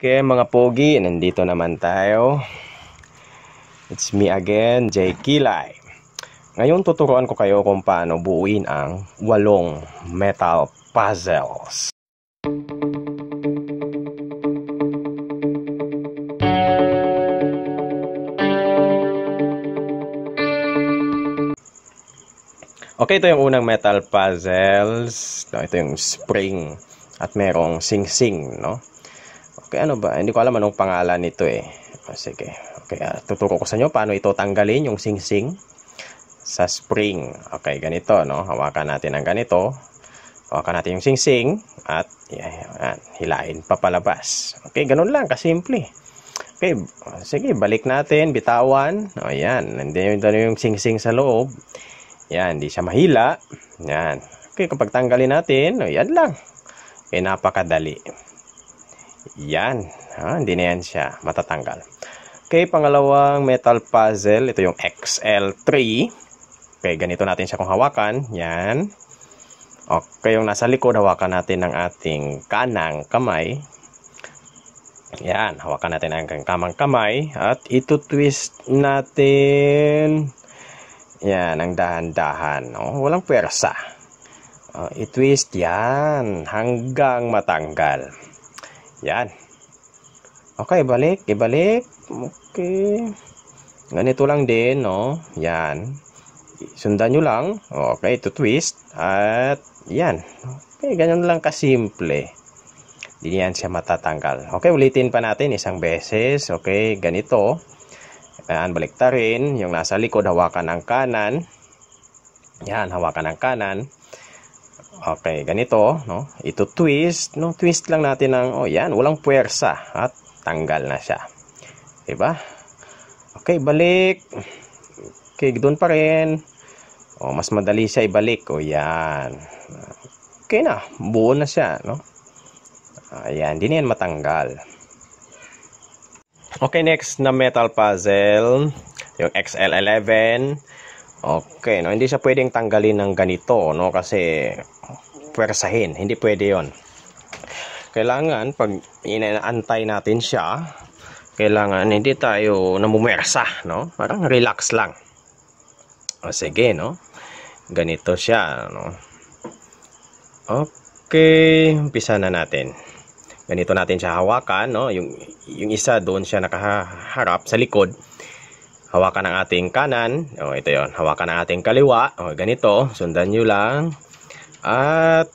Okay mga pogi, nandito naman tayo. It's me again, Jay Kilay. Ngayon tuturuan ko kayo kung paano buuin ang walong metal puzzles. Okay, ito yung unang metal puzzles. Ito yung spring at merong sing-sing, no? Okay, ano ba? Hindi ko alam anong pangalan nito eh. O, ah, sige. Okay, uh, tuturo ko sa inyo paano ito tanggalin yung singsing sa spring. Okay, ganito, no? Hawakan natin ang ganito. Hawakan natin yung singsing at yan, hilahin papalabas. Okay, ganun lang, kasimple. Okay, sige, balik natin, bitawan. O, yan. Nandiyan yung, ano yung singsing sa loob. Yan, hindi siya mahila. Yan. Okay, kapag tanggalin natin, o, yan lang. Okay, eh, napakadali. Yan. Ha, hindi na yan siya matatanggal. Okay, pangalawang metal puzzle. Ito yung XL3. Okay, ganito natin siya kung hawakan. Yan. Okay, yung nasa likod, hawakan natin ng ating kanang kamay. Yan, hawakan natin ang kamang kamay at ito-twist natin. Yan, ang dahan-dahan. No? Walang pwersa. Uh, ah, i-twist yan hanggang matanggal. Yan. Okay, balik, ibalik. Okay. Ganito lang din, no? Yan. Sundan nyo lang. Okay, to twist. At, yan. Okay, ganyan lang kasimple. Hindi yan siya matatanggal. Okay, ulitin pa natin isang beses. Okay, ganito. Yan, baliktarin. Yung nasa likod, hawakan ang kanan. Yan, hawakan ang kanan. Okay, ganito, no? Ito twist, no? Twist lang natin ng, oh, yan, walang puwersa at tanggal na siya. 'Di ba? Okay, balik. Okay, doon pa rin. Oh, mas madali siya ibalik. Oh, yan. Okay na, buo na siya, no? Ayan, hindi na yan matanggal. Okay, next na metal puzzle. Yung XL11. Okay, no? Hindi siya pwedeng tanggalin ng ganito, no? Kasi pwersahin, hindi pwede 'yon. Kailangan pag inaantay natin siya, kailangan hindi tayo namumersa, no? Parang relax lang. O sige, no? Ganito siya, no? Okay, umpisa na natin. Ganito natin siya hawakan, no? Yung yung isa doon siya nakaharap sa likod Hawakan ang ating kanan. O, oh, ito yon Hawakan ang ating kaliwa. O, oh, ganito. Sundan nyo lang. At,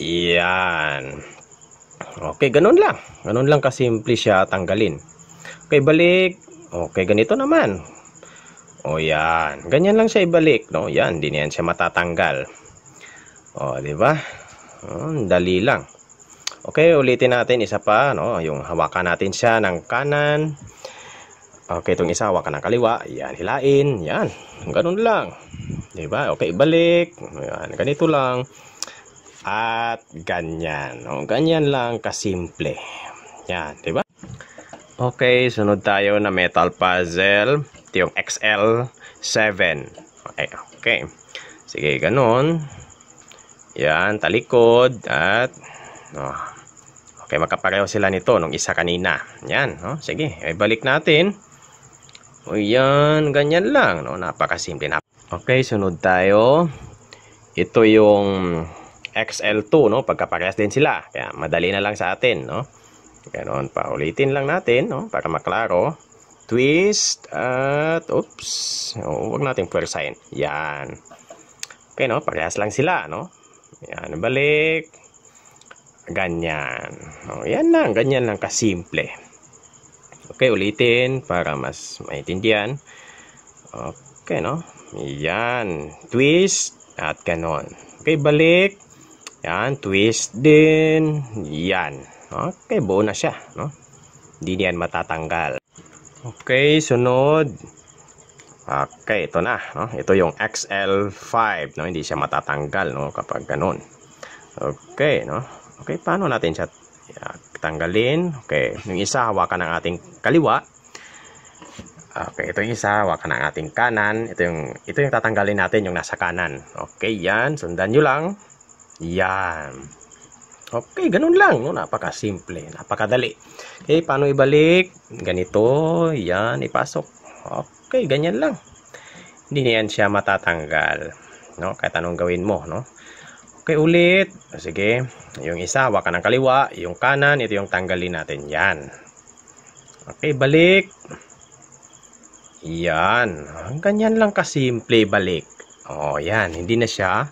yan. Okay, ganun lang. Ganun lang kasimple siya tanggalin. Okay, balik. Okay, ganito naman. O, oh, yan. Ganyan lang siya ibalik. No? Yan, hindi niyan siya matatanggal. O, di ba? Dali lang. Okay, ulitin natin isa pa, no? Yung hawakan natin siya ng kanan. Okay, itong isa, ka ng kaliwa. Yan, hilain. Yan. Ganun lang. Diba? Okay, balik. Yan, ganito lang. At ganyan. O, oh, ganyan lang kasimple. Yan, diba? Okay, sunod tayo na metal puzzle. Ito yung XL7. Okay, okay. Sige, ganun. Yan, talikod. At, oh. okay, magkapareho sila nito nung isa kanina. Yan, oh, sige. Ibalik eh, natin. O ganyan lang. No? Napakasimple na. Okay, sunod tayo. Ito yung XL2, no? Pagkaparehas din sila. Kaya madali na lang sa atin, no? Ganon paulitin lang natin, no? Para maklaro. Twist at... Oops. O, huwag natin pwersahin. Yan. Okay, no? Parehas lang sila, no? Yan, balik. Ganyan. Oh, yan lang. Ganyan lang kasimple. Okay, ulitin para mas maintindihan. Okay, no? Yan. Twist at ganon. Okay, balik. Yan, twist din. Yan. Okay, buo na siya, no? Hindi niyan matatanggal. Okay, sunod. Okay, ito na, no? Ito yung XL5, no? Hindi siya matatanggal, no? Kapag ganun. Okay, no? Okay, paano natin siya tanggalin. Okay, yung isa hawakan ng ating kaliwa. Okay, ito yung isa, hawakan ng ating kanan. Ito yung, ito yung tatanggalin natin, yung nasa kanan. Okay, yan. Sundan nyo lang. Yan. Okay, ganun lang. No? Napaka-simple. napakadali. Okay, paano ibalik? Ganito, yan, ipasok. Okay, ganyan lang. Hindi na yan siya matatanggal. No? Kahit anong gawin mo, no? Okay ulit. sige. Yung isa, waka ng kaliwa. Yung kanan, ito yung tanggalin natin. Yan. Okay, balik. Yan. Ganyan lang kasimple balik. O, oh, yan. Hindi na siya.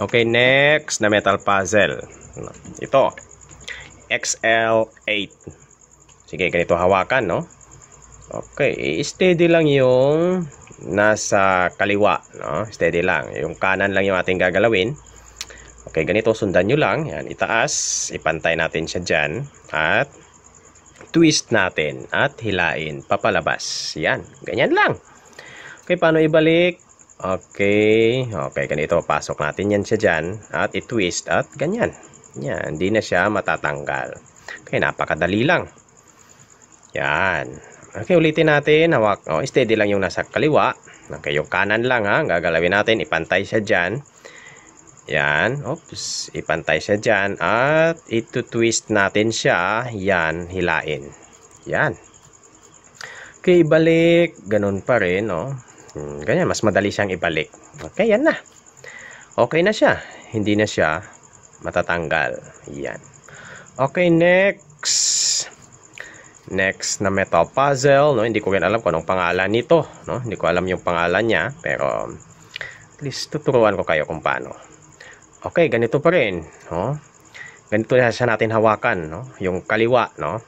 Okay, next na metal puzzle. Ito. XL8. Sige, ganito hawakan, no? Okay, steady lang yung nasa kaliwa, no? Steady lang. Yung kanan lang yung ating gagalawin. Okay, ganito sundan nyo lang. Yan, itaas, ipantay natin siya dyan. At twist natin at hilain papalabas. Yan, ganyan lang. Okay, paano ibalik? Okay, okay, ganito. Pasok natin yan siya dyan. At itwist at ganyan. Yan, hindi na siya matatanggal. Okay, napakadali lang. Yan. Okay, ulitin natin. Hawak, oh, steady lang yung nasa kaliwa. Okay, yung kanan lang ha. Gagalawin natin. Ipantay siya dyan. Yan. Oops. Ipantay siya dyan. At ito-twist natin siya. Yan. Hilain. Yan. Okay. Ibalik. Ganun pa rin. No? Hmm, ganyan. Mas madali siyang ibalik. Okay. Yan na. Okay na siya. Hindi na siya matatanggal. Yan. Okay. Next. Next na metal puzzle. No? Hindi ko rin alam kung anong pangalan nito. No? Hindi ko alam yung pangalan niya. Pero at least tuturuan ko kayo kung paano. Okay, ganito pa rin, no? Ganito na siya natin hawakan, no? Yung kaliwa, no?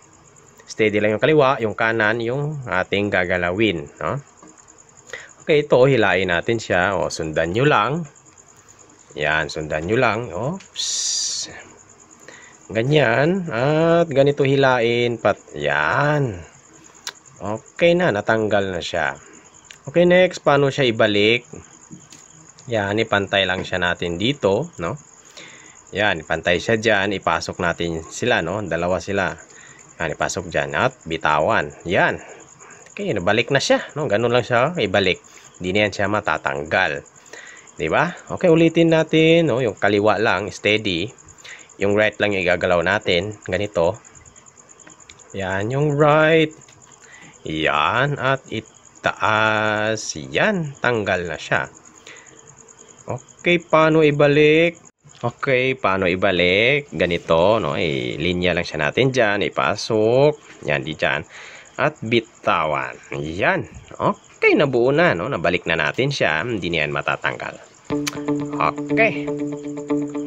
Steady lang yung kaliwa, yung kanan yung ating gagalawin, no? Okay, ito hilain natin siya, o sundan niyo lang. Yan, sundan niyo lang, oops. Ganyan, at ganito hilain pat. Yan. Okay na, natanggal na siya. Okay, next, paano siya ibalik? Yan, ipantay lang siya natin dito, no? Yan, ipantay siya dyan. Ipasok natin sila, no? Dalawa sila. Yan, ipasok dyan. At bitawan. Yan. Okay, balik na siya. No? Ganun lang siya. Oh, ibalik. Hindi na yan siya matatanggal. ba? Diba? Okay, ulitin natin. No? Yung kaliwa lang, steady. Yung right lang yung igagalaw natin. Ganito. Yan, yung right. Yan. At itaas. Yan. Tanggal na siya. Okay, paano ibalik? Okay, paano ibalik? Ganito, no? Eh, linya lang siya natin dyan. Ipasok. Yan, di dyan. At bitawan. Yan. Okay, nabuo na, no? Nabalik na natin siya. Hindi niyan yan matatanggal. Okay.